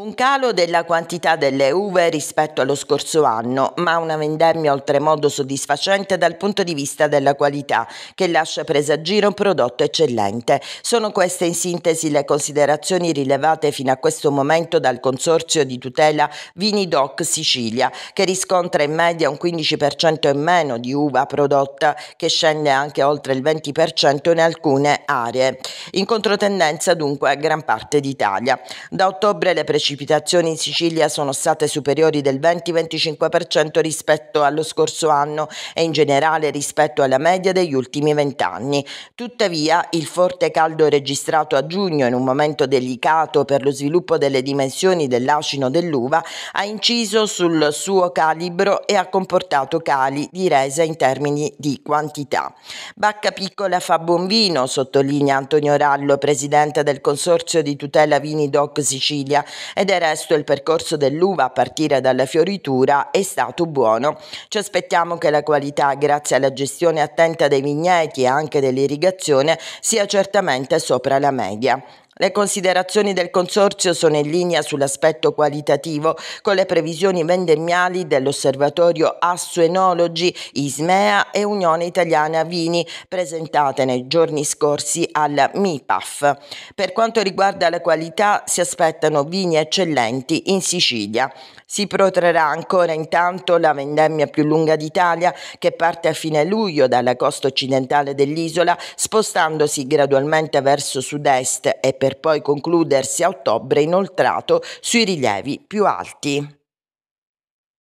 Un calo della quantità delle uve rispetto allo scorso anno, ma una vendemmia oltremodo soddisfacente dal punto di vista della qualità, che lascia presagire un prodotto eccellente. Sono queste in sintesi le considerazioni rilevate fino a questo momento dal Consorzio di tutela Vini Doc Sicilia, che riscontra in media un 15% in meno di uva prodotta, che scende anche oltre il 20% in alcune aree. In controtendenza dunque gran parte d'Italia. Da ottobre le precedenti precipitazioni in Sicilia sono state superiori del 20-25% rispetto allo scorso anno e in generale rispetto alla media degli ultimi vent'anni. Tuttavia, il forte caldo registrato a giugno, in un momento delicato per lo sviluppo delle dimensioni dell'acino dell'uva, ha inciso sul suo calibro e ha comportato cali di resa in termini di quantità. Bacca piccola fa buon vino, sottolinea Antonio Rallo, presidente del Consorzio di tutela Vini DOC Sicilia, e del resto il percorso dell'uva a partire dalla fioritura è stato buono. Ci aspettiamo che la qualità, grazie alla gestione attenta dei vigneti e anche dell'irrigazione, sia certamente sopra la media. Le considerazioni del Consorzio sono in linea sull'aspetto qualitativo con le previsioni vendemmiali dell'osservatorio Assuenologi, Ismea e Unione Italiana Vini presentate nei giorni scorsi al MIPAF. Per quanto riguarda la qualità si aspettano vini eccellenti in Sicilia. Si protrarrà ancora intanto la vendemmia più lunga d'Italia che parte a fine luglio dalla costa occidentale dell'isola spostandosi gradualmente verso sud-est e per per poi concludersi a ottobre inoltrato sui rilievi più alti.